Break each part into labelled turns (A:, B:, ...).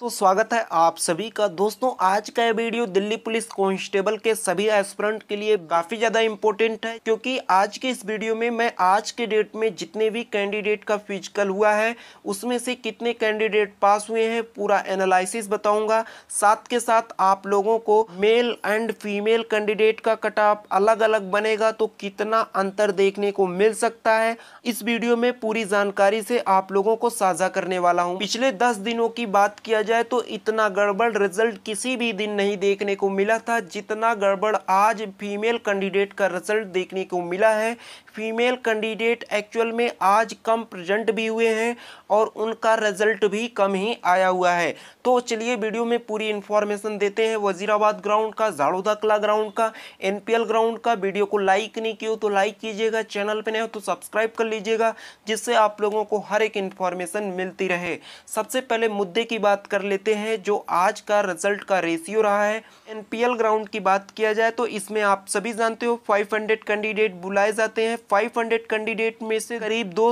A: तो स्वागत है आप सभी का दोस्तों आज का यह वीडियो दिल्ली पुलिस कांस्टेबल के सभी एस्पिरेंट के लिए काफ़ी ज़्यादा इम्पोर्टेंट है क्योंकि आज के इस वीडियो में मैं आज के डेट में जितने भी कैंडिडेट का फिजिकल हुआ है उसमें से कितने कैंडिडेट पास हुए हैं पूरा एनालिसिस बताऊंगा साथ के साथ आप लोगों को मेल एंड फीमेल कैंडिडेट का कट ऑफ अलग अलग बनेगा तो कितना अंतर देखने को मिल सकता है इस वीडियो में पूरी जानकारी से आप लोगों को साझा करने वाला हूँ पिछले दस दिनों की बात किया जाए तो इतना गड़बड़ रिजल्ट किसी भी दिन नहीं देखने को मिला था जितना गड़बड़ आज फीमेल कैंडिडेट का रिजल्ट देखने को मिला है फीमेल कैंडिडेट एक्चुअल में आज कम प्रेजेंट भी हुए हैं और उनका रिजल्ट भी कम ही आया हुआ है तो चलिए वीडियो में पूरी इन्फॉर्मेशन देते हैं वजीराबाद ग्राउंड का झाड़ोदा कला ग्राउंड का एनपीएल ग्राउंड का वीडियो को लाइक नहीं किया तो लाइक कीजिएगा चैनल पर नहीं हो तो सब्सक्राइब कर लीजिएगा जिससे आप लोगों को हर एक इन्फॉर्मेशन मिलती रहे सबसे पहले मुद्दे की बात कर कर लेते हैं जो आज का रिजल्ट का रेशियो रहा है एनपीएल ग्राउंड की बात किया जाए तो इसमें आप सभी जानते हो 500 कैंडिडेट बुलाए जाते हैं 500 कैंडिडेट में से करीब दो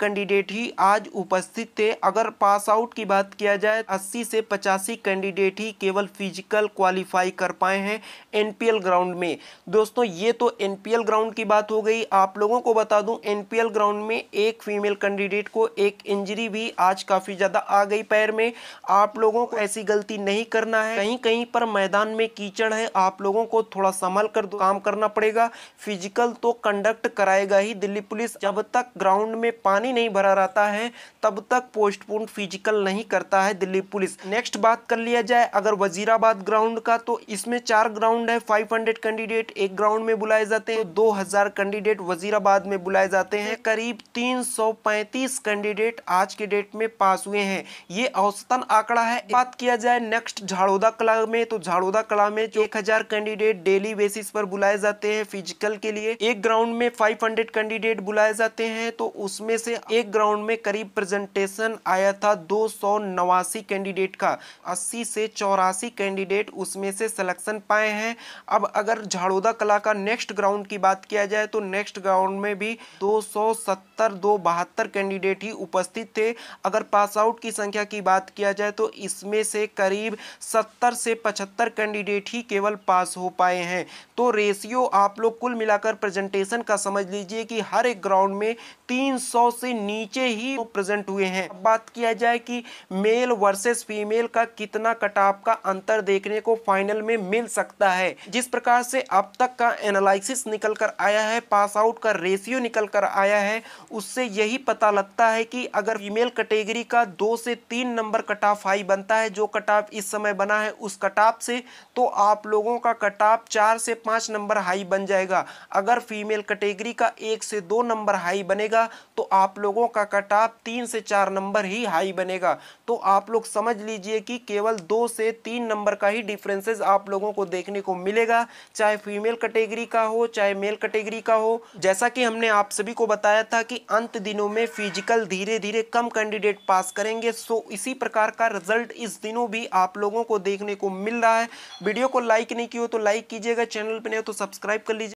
A: कैंडिडेट ही आज उपस्थित थे अगर पास आउट की बात किया जाए अस्सी से पचासी कैंडिडेट ही केवल फिजिकल क्वालिफाई कर पाए हैं एनपीएल ग्राउंड में दोस्तों ये तो एनपीएल ग्राउंड की बात हो गई आप लोगों को बता दूं एनपीएल ग्राउंड में एक फीमेल कैंडिडेट को एक इंजरी भी आज काफ़ी ज़्यादा आ गई पैर में आप लोगों को ऐसी गलती नहीं करना है कहीं कहीं पर मैदान में कीचड़ है आप लोगों को थोड़ा संभल कर काम करना पड़ेगा फिजिकल तो कंडक्ट कराएगा ही दिल्ली पुलिस जब तक ग्राउंड में पानी नहीं भरा रहता है तब तक पोस्टपोन फिजिकल नहीं करता है दिल्ली पुलिस नेक्स्ट बात कर लिया जाए अगर वजीराबाद ग्राउंड का तो इसमें चार ग्राउंड है 500 कैंडिडेट एक ग्राउंड में बुलाए जाते हैं दो हजार कैंडिडेट वजीराबाद में बुलाए जाते हैं करीब 335 कैंडिडेट आज के डेट में पास हुए हैं ये औसत औसतन आंकड़ा है बात किया जाए नेक्स्ट झाड़ोदा कला में तो झाड़ोदा कला में एक हजार कैंडिडेट डेली बेसिस पर बुलाए जाते हैं फिजिकल के लिए एक ग्राउंड में फाइव हंड्रेड कैंडिडेट बुलाए जाते हैं तो उसमें से एक ग्राउंड में करीब प्रेजेंटेशन आया था दो सौ नवासी कैंडिडेट का अस्सी से चौरासी कैंडिडेट उसमें से सिलेक्शन पाए हैं अब अगर झाड़ोदा कला का नेक्स्ट ग्राउंड की बात किया जाए तो नेक्स्ट ग्राउंड में भी दो सौ सत्तर दो बहत्तर कैंडिडेट ही उपस्थित थे अगर पास आउट की संख्या की बात किया जाए तो इसमें से करीब सत्तर से पचहत्तर कैंडिडेट ही केवल पास हो पाए हैं तो रेशियो आप लोग कुल मिलाकर प्रेजेंटेशन का समझ लीजिए कि हर एक ग्राउंड में 300 से नीचे ही प्रेजेंट हुए हैं बात किया जाए कि मेल वर्सेस फीमेल का कितना कटाप का अंतर देखने को फाइनल में मिल सकता है जिस प्रकार से अब तक का एनालिसिस निकल कर आया है पास आउट का रेशियो निकल कर आया है उससे यही पता लगता है कि अगर फीमेल कैटेगरी का दो से तीन number number cut off high बनता है जो कट ऑफ इस समय बना है उस कट ऑफ से तो आप लोगों का कट ऑफ चार से पाँच नंबर हाई बन जाएगा अगर फीमेल कैटेगरी का एक से दो नंबर हाई बनेगा तो आप लोगों का कट ऑफ तीन से चार नंबर ही हाई बनेगा तो आप लोग समझ लीजिए कि केवल दो से तीन नंबर का ही डिफ्रेंसेज आप लोगों को देखने को मिलेगा चाहे फीमेल कैटेगरी का हो चाहे मेल कैटेगरी का हो जैसा कि हमने आप सभी को बताया था कि अंत दिनों में फिजिकल धीरे धीरे कम कैंडिडेट पास करेंगे सो इसी प्रकार का रिजल्ट इस दिनों भी आप लोगों को देखने को मिल रहा है वीडियो को लाइक नहीं किया तो लाइक कीजिएगा चैनल पर नहीं हो तो सब्सक्राइब कर लीजिए